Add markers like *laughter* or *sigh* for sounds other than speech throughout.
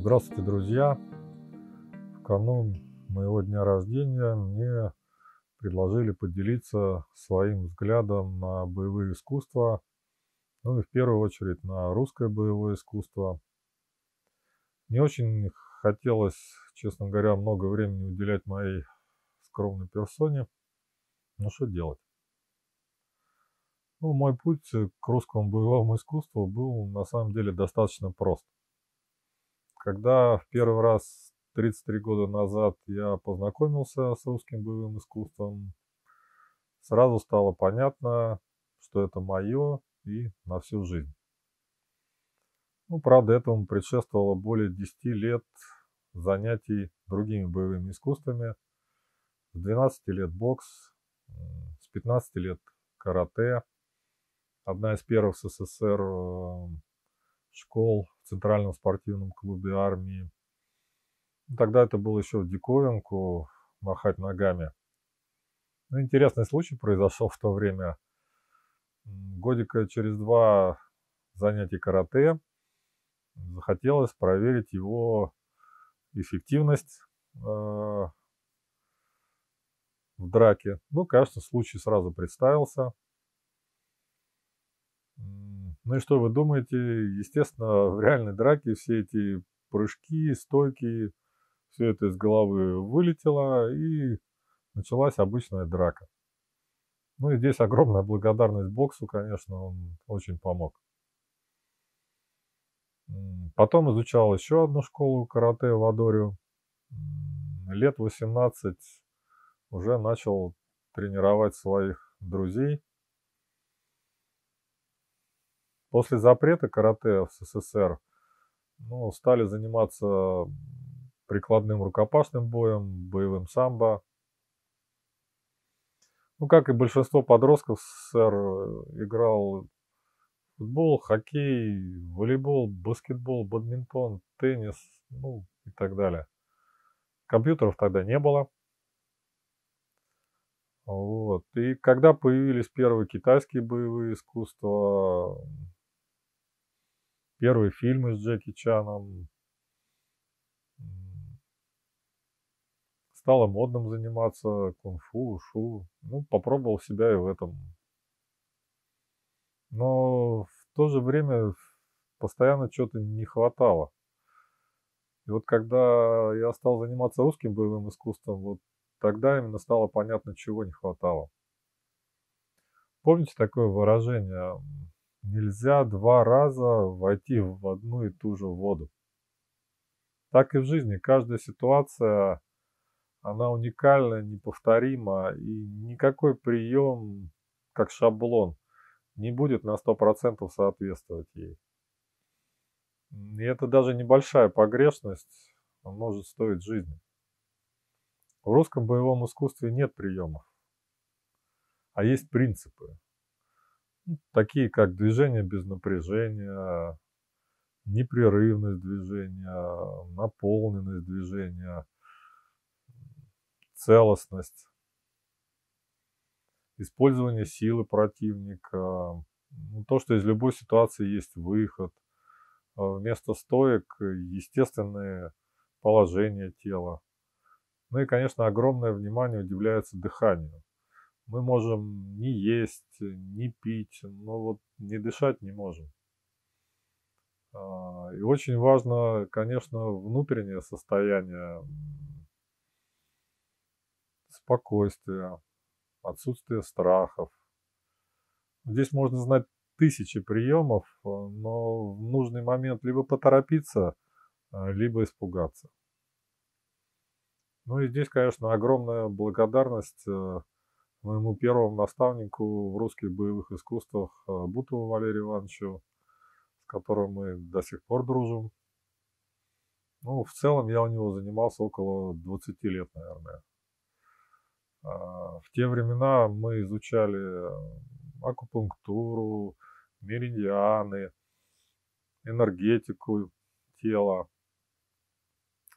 Здравствуйте, друзья! В канун моего дня рождения мне предложили поделиться своим взглядом на боевые искусства, ну и в первую очередь на русское боевое искусство. Не очень хотелось, честно говоря, много времени уделять моей скромной персоне. но ну, что делать? Ну, мой путь к русскому боевому искусству был на самом деле достаточно прост – когда в первый раз 33 года назад я познакомился с русским боевым искусством, сразу стало понятно, что это мое и на всю жизнь. Ну, правда, этому предшествовало более 10 лет занятий другими боевыми искусствами. С 12 лет бокс, с 15 лет карате. Одна из первых в СССР э, школ в Центральном спортивном клубе армии. Ну, тогда это было еще в диковинку махать ногами. Но ну, интересный случай произошел в то время. Годика через два занятий карате захотелось проверить его эффективность а, в драке. Ну, конечно, случай сразу представился – ну и что вы думаете? Естественно, в реальной драке все эти прыжки, стойки, все это из головы вылетело, и началась обычная драка. Ну и здесь огромная благодарность боксу, конечно, он очень помог. Потом изучал еще одну школу карате в Адорио. Лет 18 уже начал тренировать своих друзей. После запрета карате в СССР ну, стали заниматься прикладным рукопашным боем, боевым самбо. Ну, как и большинство подростков, СССР э, играл футбол, хоккей, волейбол, баскетбол, бадминтон, теннис, ну и так далее. Компьютеров тогда не было. Вот. И когда появились первые китайские боевые искусства, первые фильмы с Джеки Чаном. Стало модным заниматься кунг-фу, шу. Ну, попробовал себя и в этом. Но в то же время постоянно чего то не хватало. И вот когда я стал заниматься русским боевым искусством, вот тогда именно стало понятно, чего не хватало. Помните такое выражение Нельзя два раза войти в одну и ту же воду. Так и в жизни. Каждая ситуация, она уникальна, неповторима. И никакой прием, как шаблон, не будет на 100% соответствовать ей. И это даже небольшая погрешность может стоить жизни. В русском боевом искусстве нет приемов, а есть принципы такие как движение без напряжения, непрерывность движения, наполненность движения, целостность, использование силы противника, ну, то, что из любой ситуации есть выход, э, вместо стоек естественные положения тела. Ну и, конечно, огромное внимание удивляется дыханию. Мы можем не есть, не пить, но вот не дышать не можем. А, и очень важно, конечно, внутреннее состояние спокойствия, отсутствие страхов. Здесь можно знать тысячи приемов, но в нужный момент либо поторопиться, а, либо испугаться. Ну и здесь, конечно, огромная благодарность э, моему первому наставнику в русских боевых искусствах э, Бутову Валерию Ивановичу, с которым мы до сих пор дружим. Ну, в целом я у него занимался около 20 лет, наверное. А, в те времена мы изучали э, акупунктуру, меридианы, энергетику тела.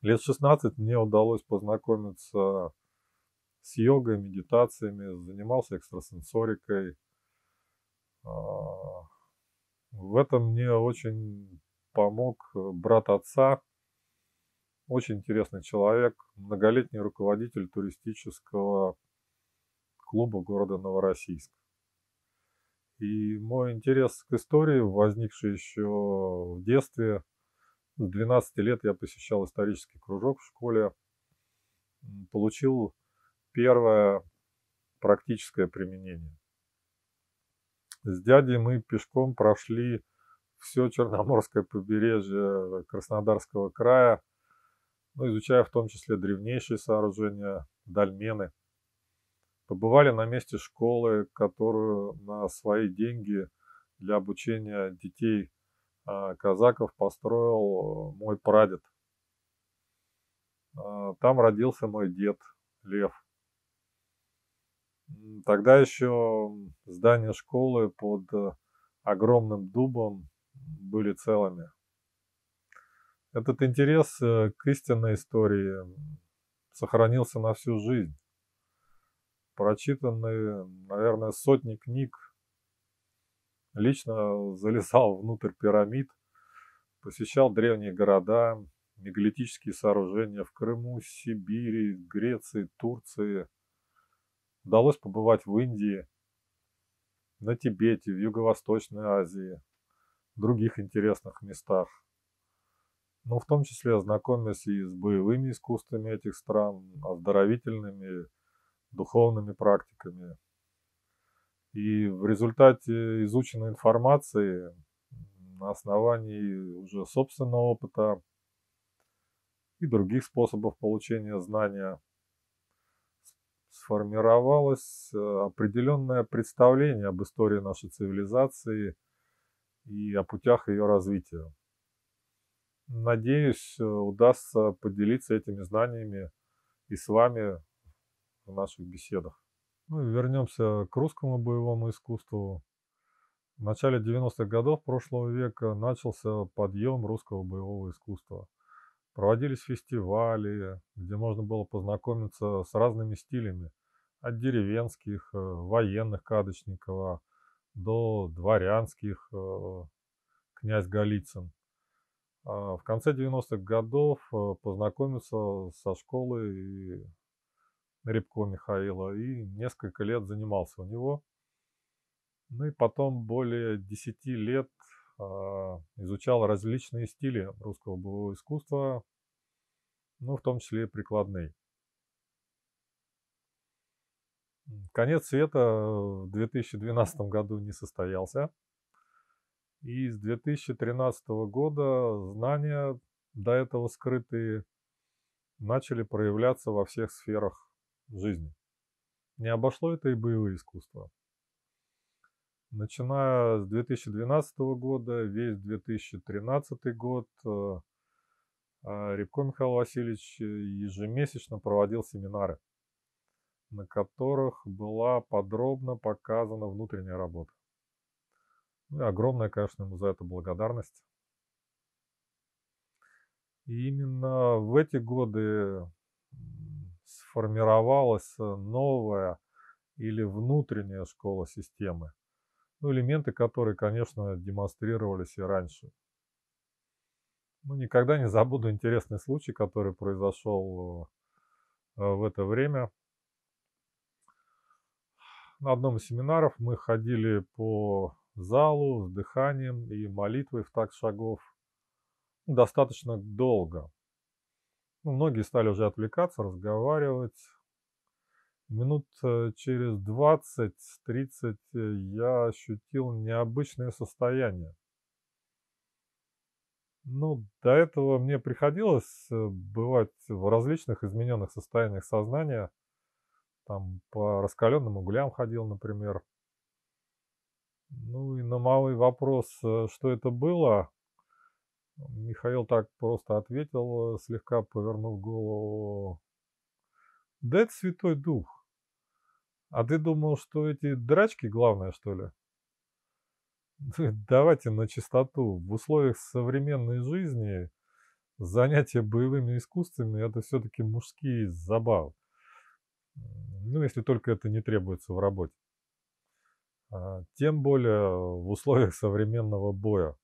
Лет 16 мне удалось познакомиться с йогой, медитациями, занимался экстрасенсорикой. А, в этом мне очень помог э, брат отца, очень интересный человек, многолетний руководитель туристического клуба города Новороссийск. И мой интерес к истории, возникший еще в детстве, с 12 лет я посещал исторический кружок в школе, получил Первое – практическое применение. С дядей мы пешком прошли все Черноморское побережье Краснодарского края, ну, изучая в том числе древнейшие сооружения, дольмены. Побывали на месте школы, которую на свои деньги для обучения детей а, казаков построил мой прадед. А, там родился мой дед Лев. Тогда еще здания школы под э, огромным дубом были целыми. Этот интерес э, к истинной истории сохранился на всю жизнь. Прочитанные, наверное, сотни книг. Лично залезал внутрь пирамид, посещал древние города, мегалитические сооружения в Крыму, Сибири, Греции, Турции – Удалось побывать в Индии, на Тибете, в Юго-Восточной Азии, в других интересных местах. Но ну, в том числе ознакомились и с боевыми искусствами этих стран, оздоровительными, духовными практиками. И в результате изученной информации на основании уже собственного опыта и других способов получения знания – сформировалось э, определенное представление об истории нашей цивилизации и о путях ее развития. Надеюсь, э, удастся поделиться этими знаниями и с вами в наших беседах. Ну, вернемся к русскому боевому искусству. В начале 90-х годов прошлого века начался подъем русского боевого искусства – Проводились фестивали, где можно было познакомиться с разными стилями. От деревенских, э, военных Кадочникова до дворянских э, князь Голицын. А, в конце 90-х годов э, познакомился со школой Рябко Михаила и несколько лет занимался у него. Ну и потом более 10 лет а, изучал различные стили русского боевого искусства, ну, в том числе прикладный. Конец света э, в 2012 году не состоялся. И с 2013 года знания, до этого скрытые, начали проявляться во всех сферах жизни. Не обошло это и боевое искусство. Начиная с 2012 года, весь 2013 год э, а Рябко Михаил Васильевич э, ежемесячно проводил семинары, на которых была подробно показана внутренняя работа. Ну и огромная, конечно, ему за это благодарность. И именно в эти годы сформировалась новая или внутренняя школа системы – ну, элементы, которые, конечно, демонстрировались и раньше. Ну, никогда не забуду интересный случай, который произошел э, в это время. На одном из семинаров мы ходили по залу с дыханием и молитвой в так шагов ну, достаточно долго. Ну, многие стали уже отвлекаться, разговаривать, Минут э, через 20-30 э, я ощутил необычное состояние. Ну, до этого мне приходилось э, бывать в различных измененных состояниях сознания. Там по раскаленным углям ходил, например. Ну и на малый вопрос, что это было, Михаил так просто ответил, слегка повернув голову да это Святой Дух. А ты думал, что эти драчки главное, что ли? *laughs* Давайте на чистоту. В условиях современной жизни занятия боевыми искусствами – это все-таки мужские забавы. Ну, если только это не требуется в работе. А, тем более в условиях современного боя.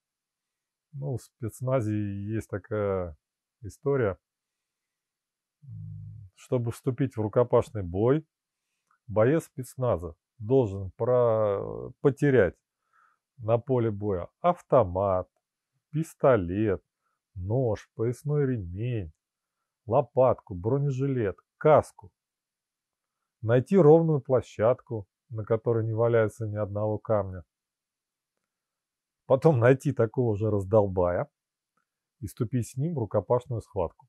Ну, в спецназе есть такая история чтобы вступить в рукопашный бой, боец спецназа должен про... потерять на поле боя автомат, пистолет, нож, поясной ремень, лопатку, бронежилет, каску. Найти ровную площадку, на которой не валяется ни одного камня. Потом найти такого же раздолбая и ступить с ним в рукопашную схватку.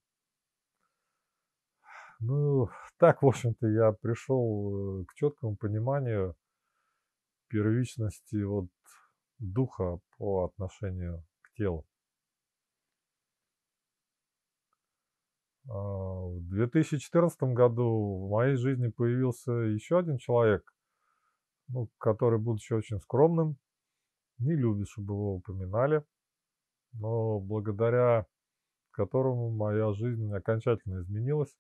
Ну, *laughs* так, в общем-то, я пришел э, к четкому пониманию первичности вот духа по отношению к телу. А, в 2014 году в моей жизни появился еще один человек, ну, который, будучи очень скромным, не любит, чтобы его упоминали, но благодаря которому моя жизнь окончательно изменилась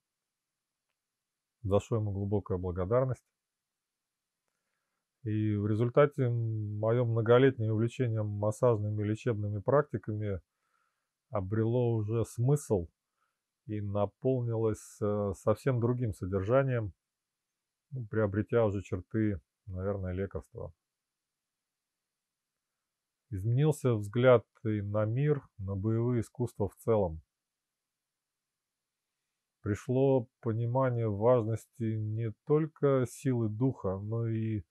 за что ему глубокая благодарность. И в результате мое многолетнее увлечение массажными лечебными практиками обрело уже смысл и наполнилось э, совсем другим содержанием, ну, приобретя уже черты, наверное, лекарства. Изменился взгляд и на мир, на боевые искусства в целом пришло понимание важности не только силы духа, но и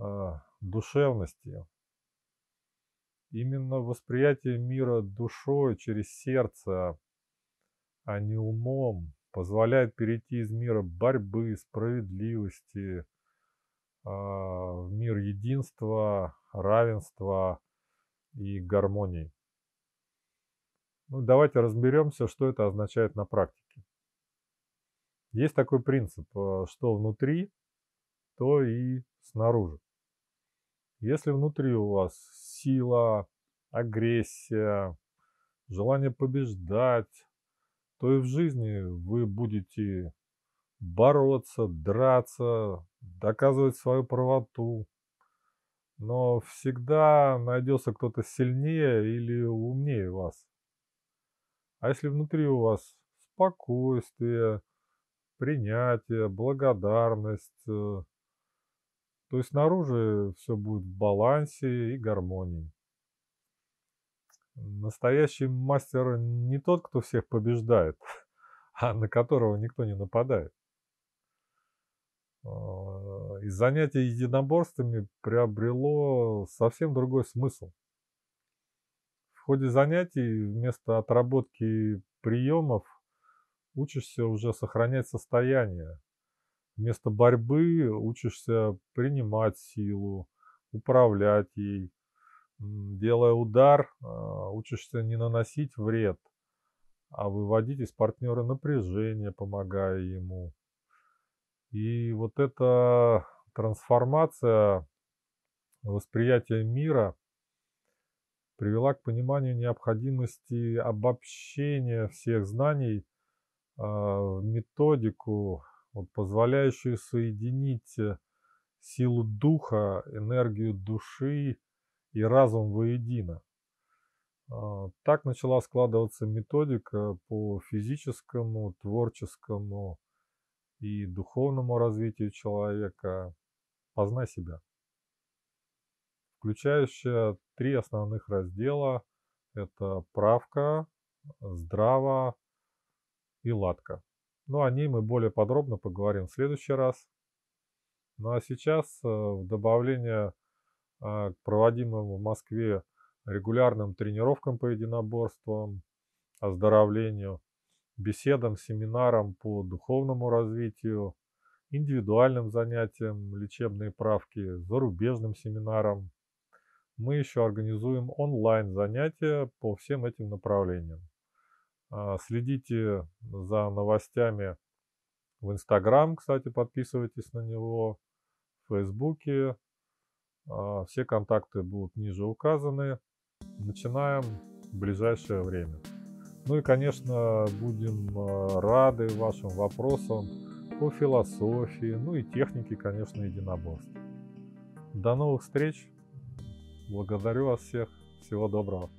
э, душевности. Именно восприятие мира душой через сердце, а не умом, позволяет перейти из мира борьбы, справедливости, э, в мир единства, равенства и гармонии. Ну, давайте разберемся, что это означает на практике. Есть такой принцип, э, что внутри, то и снаружи. Если внутри у вас сила, агрессия, желание побеждать, то и в жизни вы будете бороться, драться, доказывать свою правоту. Но всегда найдется кто-то сильнее или умнее вас. А если внутри у вас спокойствие, принятие, благодарность. Э, то есть снаружи все будет в балансе и гармонии. Настоящий мастер не тот, кто всех побеждает, *laughs* а на которого никто не нападает. А, и занятие единоборствами приобрело совсем другой смысл. В ходе занятий вместо отработки приемов – учишься уже сохранять состояние. Вместо борьбы учишься принимать силу, управлять ей. Делая удар, а, учишься не наносить вред, а выводить из партнера напряжение, помогая ему. И вот эта трансформация восприятия мира привела к пониманию необходимости обобщения всех знаний – а, методику, вот, позволяющую соединить э, силу духа, энергию души и разум воедино. А, так начала складываться методика по физическому, творческому и духовному развитию человека «Познай себя», включающая три основных раздела – это правка, здраво, и латка. Но ну, о ней мы более подробно поговорим в следующий раз. Ну а сейчас э, в добавление а, к проводимым в Москве регулярным тренировкам по единоборствам, оздоровлению, беседам, семинарам по духовному развитию, индивидуальным занятиям, лечебные правки, зарубежным семинарам. Мы еще организуем онлайн занятия по всем этим направлениям. А, следите за новостями в Инстаграм, кстати, подписывайтесь на него, в Фейсбуке. А, все контакты будут ниже указаны. Начинаем в ближайшее время. Ну и, конечно, будем а, рады вашим вопросам по философии, ну и технике, конечно, единоборств. До новых встреч. Благодарю вас всех. Всего доброго.